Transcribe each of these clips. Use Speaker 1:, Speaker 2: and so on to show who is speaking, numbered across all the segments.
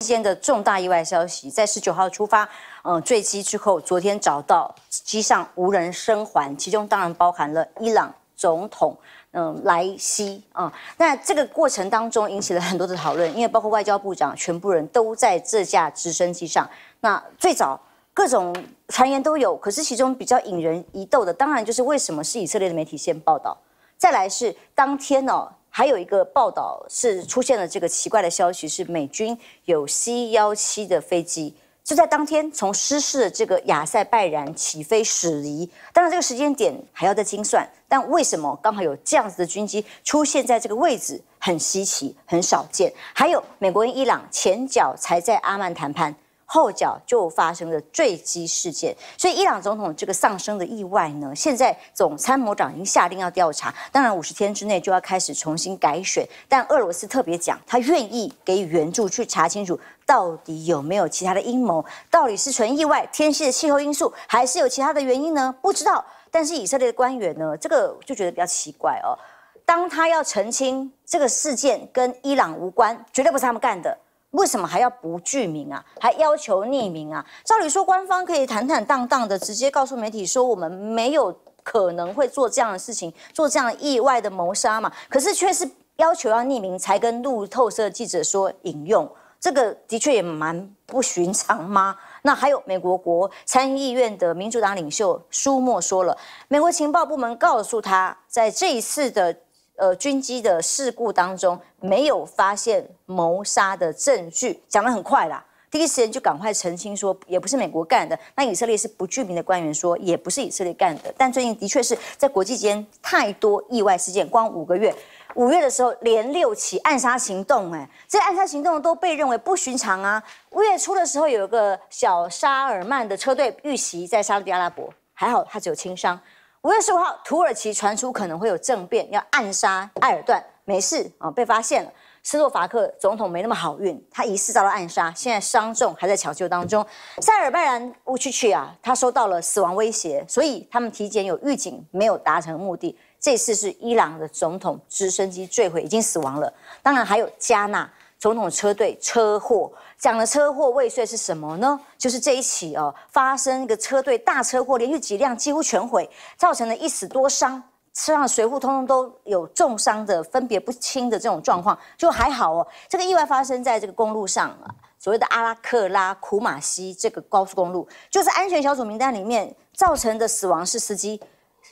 Speaker 1: 之间的重大意外消息，在十九号出发，嗯，坠机之后，昨天找到机上无人生还，其中当然包含了伊朗总统，嗯，莱西啊。那这个过程当中引起了很多的讨论，因为包括外交部长，全部人都在这架直升机上。那最早各种传言都有，可是其中比较引人疑窦的，当然就是为什么是以色列的媒体先报道，再来是当天呢？还有一个报道是出现了这个奇怪的消息，是美军有 C 幺七的飞机就在当天从失事的这个亚塞拜然起飞驶离。当然这个时间点还要再精算，但为什么刚好有这样子的军机出现在这个位置，很稀奇，很少见。还有美国跟伊朗前脚才在阿曼谈判。后脚就发生了坠机事件，所以伊朗总统这个丧生的意外呢，现在总参谋长已经下令要调查，当然五十天之内就要开始重新改选。但俄罗斯特别讲，他愿意给予援助去查清楚，到底有没有其他的阴谋，到底是纯意外、天气的气候因素，还是有其他的原因呢？不知道。但是以色列的官员呢，这个就觉得比较奇怪哦，当他要澄清这个事件跟伊朗无关，绝对不是他们干的。为什么还要不具名啊？还要求匿名啊？照理说，官方可以坦坦荡荡的直接告诉媒体说，我们没有可能会做这样的事情，做这样意外的谋杀嘛？可是却是要求要匿名才跟路透社记者说引用，这个的确也蛮不寻常吗？那还有美国国参议院的民主党领袖舒默说了，美国情报部门告诉他，在这一次的。呃，军机的事故当中没有发现谋杀的证据，讲得很快啦。第一时间就赶快澄清说，也不是美国干的。那以色列是不具名的官员说，也不是以色列干的。但最近的确是在国际间太多意外事件，光五个月，五月的时候连六起暗杀行动，哎，这暗杀行动都被认为不寻常啊。五月初的时候，有一个小沙尔曼的车队遇袭在沙特阿拉伯，还好他只有轻伤。五月十五号，土耳其传出可能会有政变，要暗杀埃尔段，没事啊，被发现了。斯洛伐克总统没那么好运，他疑似遭到暗杀，现在伤重还在抢救当中。塞尔拜然乌曲曲啊，他收到了死亡威胁，所以他们提前有预警，没有达成目的。这次是伊朗的总统直升机坠毁，已经死亡了。当然还有加纳。总统车队车祸，讲的车祸未遂是什么呢？就是这一起哦，发生一个车队大车祸，连续几辆几乎全毁，造成了一死多伤，车上随护通通都有重伤的，分别不清的这种状况，就还好哦。这个意外发生在这个公路上，所谓的阿拉克拉库马西这个高速公路，就是安全小组名单里面造成的死亡是司机，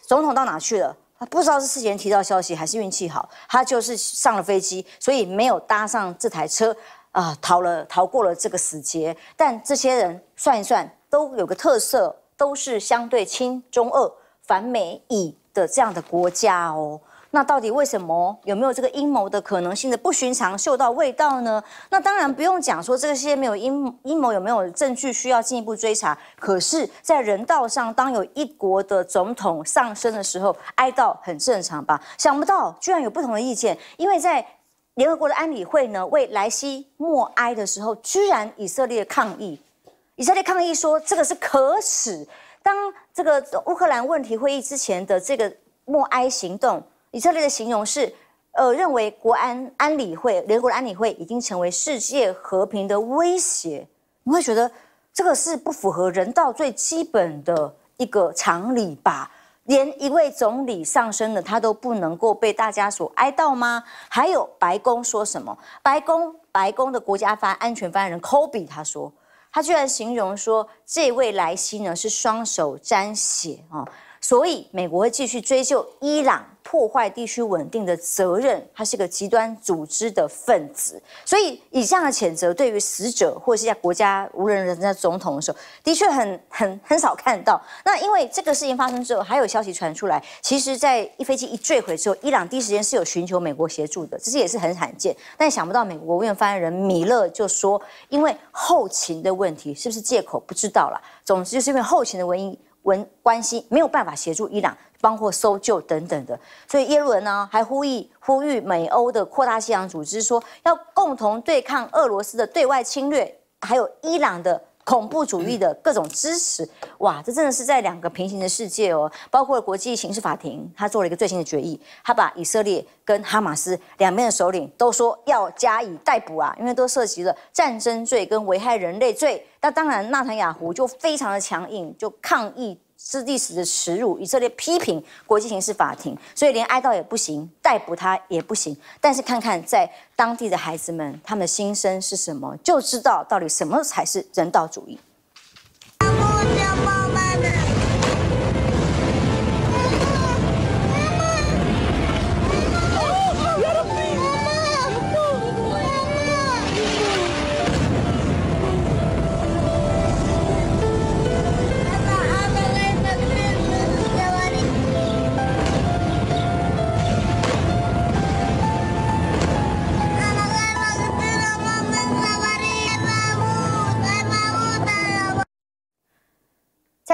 Speaker 1: 总统到哪去了？不知道是事前提到消息，还是运气好，他就是上了飞机，所以没有搭上这台车，啊，逃了逃过了这个死劫。但这些人算一算，都有个特色，都是相对亲中、二反美、以的这样的国家哦。那到底为什么有没有这个阴谋的可能性的不寻常嗅到味道呢？那当然不用讲说这些没有阴阴谋有没有证据需要进一步追查。可是，在人道上，当有一国的总统上升的时候，哀悼很正常吧？想不到居然有不同的意见，因为在联合国的安理会呢为莱西默哀的时候，居然以色列抗议，以色列抗议说这个是可耻。当这个乌克兰问题会议之前的这个默哀行动。以色列的形容是，呃，认为国安安理会联合国安理会已经成为世界和平的威胁。你会觉得这个是不符合人道最基本的一个常理吧？连一位总理上升了，他都不能够被大家所哀悼吗？还有白宫说什么？白宫白宫的国家发安全发言人科比他说，他居然形容说这位莱西呢是双手沾血啊。所以，美国会继续追究伊朗破坏地区稳定的责任，它是一个极端组织的分子。所以，以上的谴责对于死者或者国家无人人的总统的时候，的确很很很少看到。那因为这个事情发生之后，还有消息传出来，其实，在一飞机一坠毁之后，伊朗第一时间是有寻求美国协助的，这是也是很罕见。但想不到，美国国务院发言人米勒就说，因为后勤的问题，是不是借口不知道了。总之，就是因为后勤的原因。文关系没有办法协助伊朗，包括搜救等等的，所以耶伦呢还呼吁呼吁美欧的扩大西洋组织，说要共同对抗俄罗斯的对外侵略，还有伊朗的。恐怖主义的各种支持，哇，这真的是在两个平行的世界哦。包括国际刑事法庭，他做了一个最新的决议，他把以色列跟哈马斯两边的首领都说要加以逮捕啊，因为都涉及了战争罪跟危害人类罪。那当然，纳坦雅胡就非常的强硬，就抗议。是历史的耻辱。以色列批评国际刑事法庭，所以连哀悼也不行，逮捕他也不行。但是看看在当地的孩子们，他们的心声是什么，就知道到底什么才是人道主义。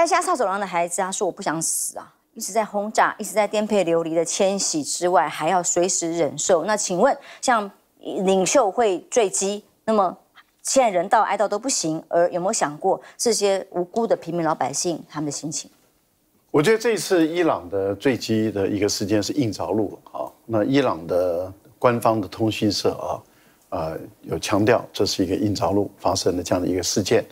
Speaker 1: 在下萨走廊的孩子啊，说我不想死啊！一直在轰炸，一直在颠沛流离的迁徙之外，还要随时忍受。那请问，像领袖会坠机，那么现在人道哀悼都不行，而有没有想过这些无辜的平民老百姓他们的心情？
Speaker 2: 我觉得这一次伊朗的坠机的一个事件是硬着陆啊。那伊朗的官方的通讯社啊，啊，有强调这是一个硬着陆发生的这样的一个事件。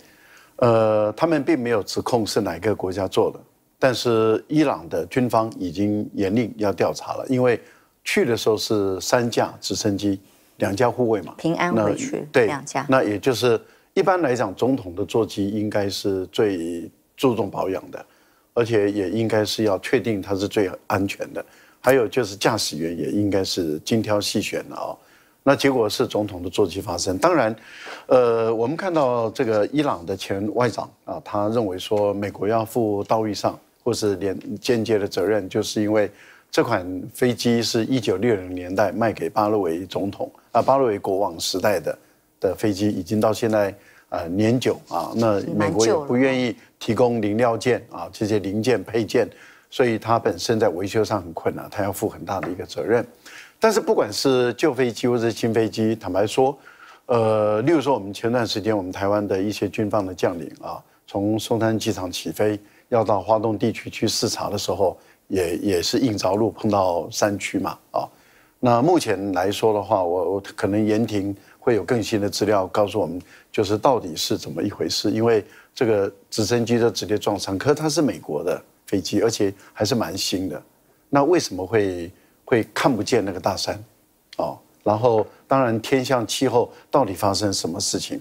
Speaker 2: 呃，他们并没有指控是哪个国家做的，但是伊朗的军方已经严令要调查了，因为去的时候是三架直升机，两架护卫嘛，平安回去，对，两架。那也就是一般来讲，总统的座机应该是最注重保养的，而且也应该是要确定它是最安全的，还有就是驾驶员也应该是精挑细选的哦。那结果是总统的座机发生。当然，呃，我们看到这个伊朗的前外长啊，他认为说美国要负道义上或是连间接的责任，就是因为这款飞机是一九六零年代卖给巴洛维总统啊，巴洛维国王时代的的飞机，已经到现在呃年久啊，那美国也不愿意提供零料件啊这些零件配件，所以它本身在维修上很困难，它要负很大的一个责任。但是不管是旧飞机或者新飞机，坦白说，呃，例如说我们前段时间，我们台湾的一些军方的将领啊，从松山机场起飞，要到华东地区去视察的时候，也也是硬着陆碰到山区嘛啊。那目前来说的话，我我可能延廷会有更新的资料告诉我们，就是到底是怎么一回事，因为这个直升机的直接撞上科，它是美国的飞机，而且还是蛮新的，那为什么会？会看不见那个大山，哦，然后当然天象、气候到底发生什么事情，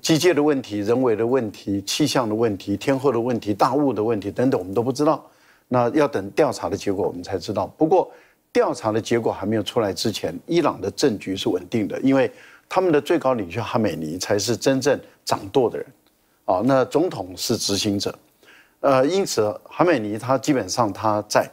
Speaker 2: 机械的问题、人为的问题、气象的问题、天后的问题、大雾的问题等等，我们都不知道。那要等调查的结果我们才知道。不过调查的结果还没有出来之前，伊朗的政局是稳定的，因为他们的最高领袖哈梅尼才是真正掌舵的人，哦，那总统是执行者，呃，因此哈梅尼他基本上他在。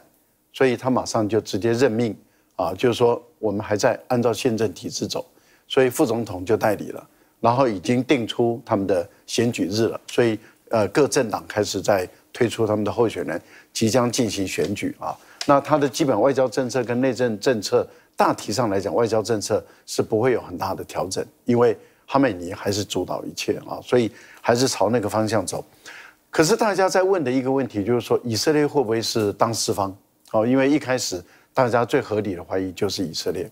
Speaker 2: 所以他马上就直接任命，啊，就是说我们还在按照宪政体制走，所以副总统就代理了。然后已经定出他们的选举日了，所以呃各政党开始在推出他们的候选人，即将进行选举啊。那他的基本外交政策跟内政政策大体上来讲，外交政策是不会有很大的调整，因为哈梅尼还是主导一切啊，所以还是朝那个方向走。可是大家在问的一个问题就是说，以色列会不会是当事方？哦，因为一开始大家最合理的怀疑就是以色列。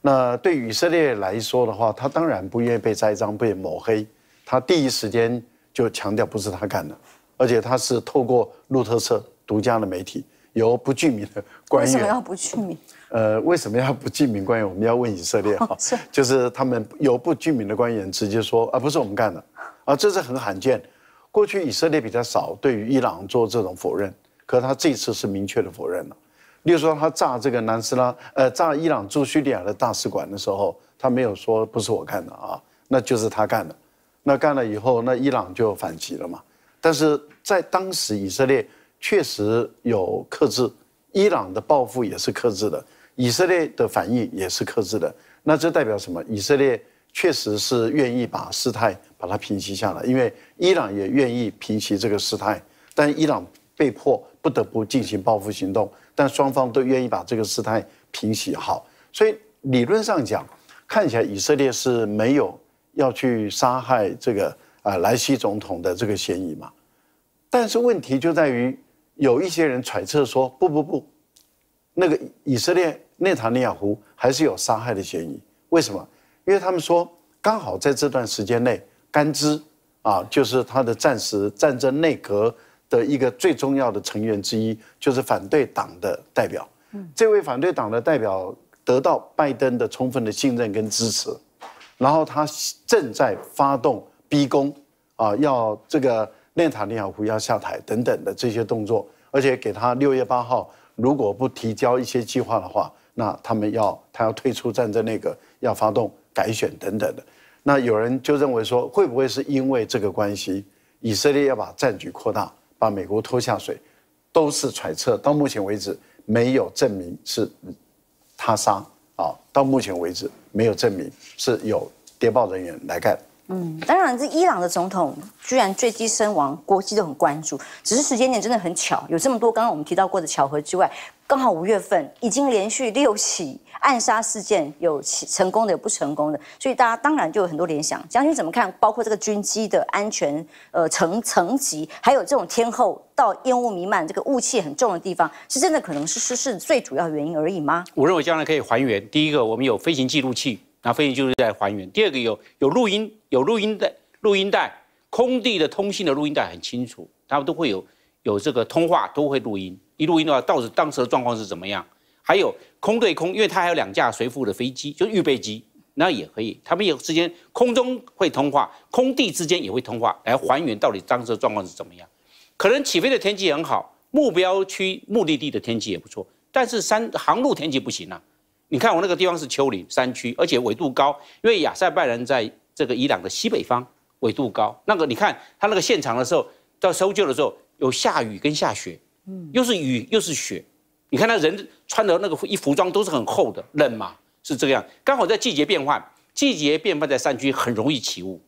Speaker 2: 那对以色列来说的话，他当然不愿意被栽赃、被抹黑，他第一时间就强调不是他干的，而且他是透过路透社独家的媒体，由不具名的官员。为什么要不具名？呃，为什么要不具名官员？我们要问以色列哈，就是他们由不具名的官员直接说啊，不是我们干的啊，这是很罕见，过去以色列比较少对于伊朗做这种否认。可是他这次是明确的否认了，例如说他炸这个南斯拉，呃，炸伊朗驻叙利亚的大使馆的时候，他没有说不是我干的啊，那就是他干的，那干了以后，那伊朗就反击了嘛。但是在当时，以色列确实有克制，伊朗的报复也是克制的，以色列的反应也是克制的。那这代表什么？以色列确实是愿意把事态把它平息下来，因为伊朗也愿意平息这个事态，但伊朗被迫。不得不进行报复行动，但双方都愿意把这个事态平息好，所以理论上讲，看起来以色列是没有要去杀害这个啊莱西总统的这个嫌疑嘛。但是问题就在于，有一些人揣测说，不不不，那个以色列内塔尼亚胡还是有杀害的嫌疑。为什么？因为他们说，刚好在这段时间内，甘孜啊，就是他的暂时战争内阁。的一个最重要的成员之一就是反对党的代表，这位反对党的代表得到拜登的充分的信任跟支持，然后他正在发动逼宫，啊，要这个内塔尼亚胡要下台等等的这些动作，而且给他六月八号如果不提交一些计划的话，那他们要他要退出战争，那个要发动改选等等的，那有人就认为说，会不会是因为这个关系，以色列要把战局扩大？把美国拖下水，都是揣测。到目前为止，没有证明是他杀啊。到目前为止，没有证明是有谍报人员来干。
Speaker 1: 嗯，当然，这伊朗的总统居然坠机身亡，国际都很关注。只是时间点真的很巧，有这么多刚刚我们提到过的巧合之外，刚好五月份已经连续六起暗杀事件，有成功的，有不成功的，所以大家当然就有很多联想。将军怎么看？包括这个军机的安全呃层层级，还有这种天后到烟雾弥漫，这个雾气很重的地方，是真的可能是失事最主要原因而已吗？
Speaker 3: 我认为将来可以还原。第一个，我们有飞行记录器，那飞行就是在还原。第二个，有有录音。有录音带，录音带空地的通信的录音带很清楚，他们都会有有这个通话都会录音，一录音的话，到时当时的状况是怎么样？还有空对空，因为它还有两架随附的飞机，就预备机，那也可以，他们有之间空中会通话，空地之间也会通话，来还原到底当时的状况是怎么样？可能起飞的天气很好，目标区目的地的天气也不错，但是山航路天气不行啊！你看我那个地方是丘陵山区，而且纬度高，因为亚塞拜然在。这个伊朗的西北方纬度高，那个你看他那个现场的时候，到搜救的时候有下雨跟下雪，嗯，又是雨又是雪。你看那人穿的那个衣服装都是很厚的，冷嘛是这样。刚好在季节变换，季节变换在山区很容易起雾。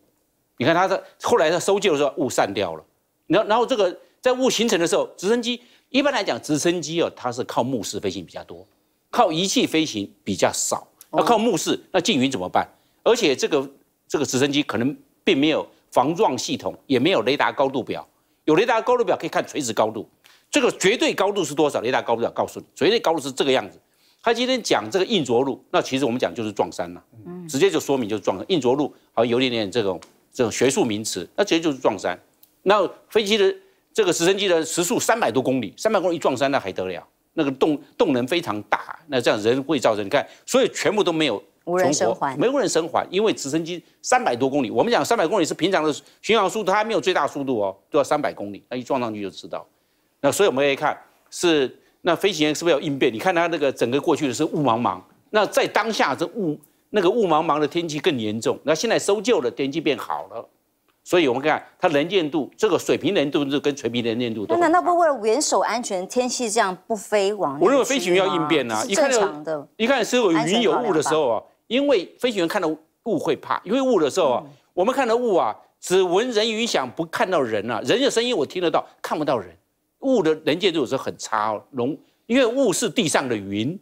Speaker 3: 你看他的后来他搜救的时候雾散掉了，然然后这个在雾形成的时候，直升机一般来讲，直升机哦它是靠目视飞行比较多，靠仪器飞行比较少。要靠目视，那近云怎么办？而且这个。这个直升机可能并没有防撞系统，也没有雷达高度表。有雷达高度表可以看垂直高度，这个绝对高度是多少？雷达高度表告诉你，绝对高度是这个样子。他今天讲这个硬着陆，那其实我们讲就是撞山了，直接就说明就是撞了。硬着陆好像有点点这种这种学术名词，那直接就是撞山。那飞机的这个直升机的时速三百多公里，三百公里一撞山，那还得了？那个动动能非常大，那这样人会造成你看，所以全部都没有。无人生还，没无人生还，因为直升机三百多公里，我们讲三百公里是平常的巡航速度，它还没有最大速度哦，都要三百公里，那一撞上去就知道。那所以我们可以看，是那飞行员是不是要应变？你看他那个整个过去的是雾茫茫，那在当下这雾那个雾茫茫的天气更严重，那现在搜救的天气变好了，所以我们看它能见度，这个水平能见度跟垂直能见度都。那
Speaker 1: 难道不为了元首安全，天气这样不飞往？我认为飞行员要应变啊，一看就一
Speaker 3: 看是有云有雾的时候啊。因为飞行员看到雾会怕，因为雾的时候啊，我们看到雾啊，只闻人语响，不看到人啊。人的声音我听得到，看不到人。雾的人见度有时候很差哦，浓。因为雾是地上的云，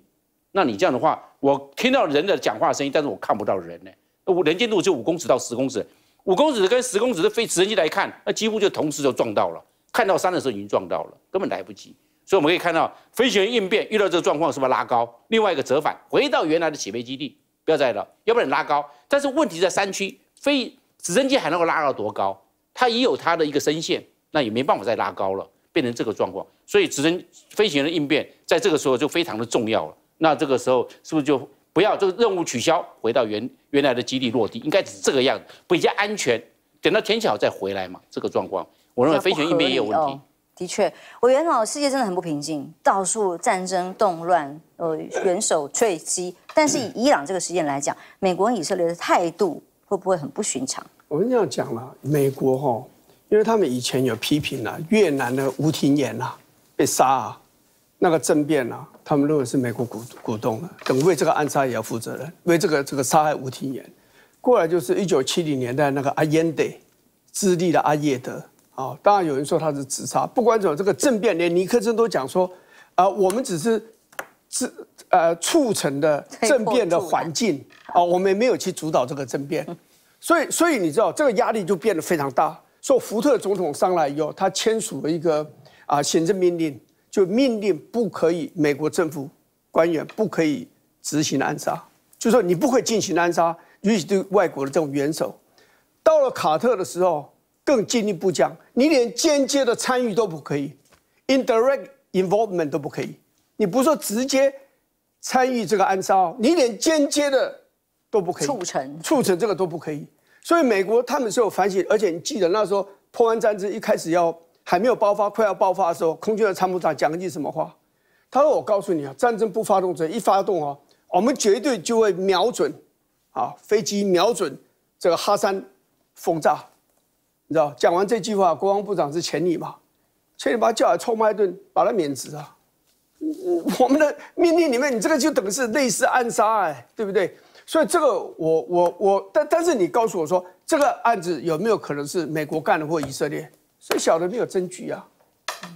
Speaker 3: 那你这样的话，我听到人的讲话声音，但是我看不到人呢。五人见度就五公尺到十公尺，五公尺跟十公尺的飞直升机来看，那几乎就同时就撞到了。看到山的时候已经撞到了，根本来不及。所以我们可以看到，飞行员应变遇到这个状况，是不是拉高？另外一个折返回到原来的起飞基地。不要再了，要不然拉高。但是问题在山区，飞直升机还能够拉到多高？它也有它的一个升限，那也没办法再拉高了，变成这个状况。所以直升飞行员的应变在这个时候就非常的重要了。那这个时候是不是就不要这个任务取消，回到原原来的基地落地？应该是这个样子比较安全。等到天气好再回来嘛。这个状况，我认为飞行员应变也有问题。
Speaker 1: 的确，我原老，世界真的很不平静，到处战争动乱，呃，元首坠机。但是以伊朗这个事件来讲，美国以色列的态度会不会很不寻常？我跟你样讲了，
Speaker 4: 美国哈，因为他们以前有批评了越南的吴廷艳呐被杀啊，那个政变啊，他们认为是美国鼓鼓动的，等为这个暗杀也要负责任，为这个这个杀害吴廷艳。过来就是一九七零年代那个阿耶德，智利的阿耶德。哦，当然有人说他是自杀，不管怎么，这个政变连尼克森都讲说，啊，我们只是，自呃促成的政变的环境，啊，我们没有去主导这个政变，所以所以你知道这个压力就变得非常大。说福特总统上来以后，他签署了一个啊行政命令，就命令不可以美国政府官员不可以执行暗杀，就说你不会进行暗杀，尤其对外国的这种元首。到了卡特的时候。更进一步讲，你连间接的参与都不可以，indirect involvement 都不可以。你不说直接参与这个暗杀，你连间接的都不可以促成促成这个都不可以。所以美国他们是有反省，而且你记得那时候破完战争一开始要还没有爆发快要爆发的时候，空军的参谋长讲了一句什么话？他说：“我告诉你啊，战争不发动者一发动啊，我们绝对就会瞄准啊飞机瞄准这个哈山轰炸。”你知道，讲完这句话，国防部长是前你嘛，前你把他叫来臭骂一顿，把他免职啊。我们的命令里面，你这个就等于是类似暗杀哎，对不对？所以这个我我我，但但是你告诉我说，这个案子有没有可能是美国干的或以色列？所以小的没有证据啊，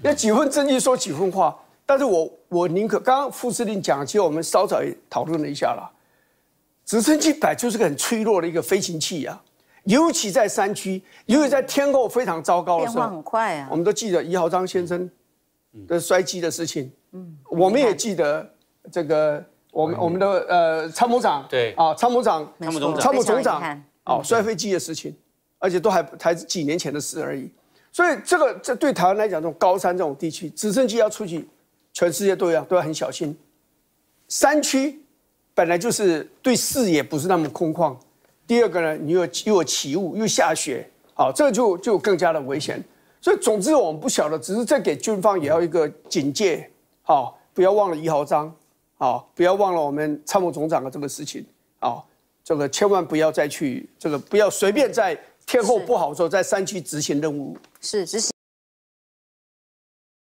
Speaker 4: 那几分证据说几分话。但是我我宁可刚刚副司令讲，其实我们稍早也讨论了一下了，直升机摆就是个很脆弱的一个飞行器呀。尤其在山区，尤其在天候非常糟糕的时候，变化很快啊！我们都记得一浩章先生的摔机的事情，嗯，我们也记得这个我们我们的呃参谋长对啊，参谋长参谋总长哦摔飞机的事情，而且都还还几年前的事而已。所以这个这对台湾来讲，这种高山这种地区，直升机要出去，全世界都要都要很小心。山区本来就是对视野不是那么空旷。第二个呢，你又又起雾又下雪，好，这就就更加的危险。所以总之我们不晓得，只是在给军方也要一个警戒，好，不要忘了一豪章，好，不要忘了我们参谋总长的这个事情，啊，这个千万不要再去这个不要随便在天候不好的时候在山区执行任务，是执行。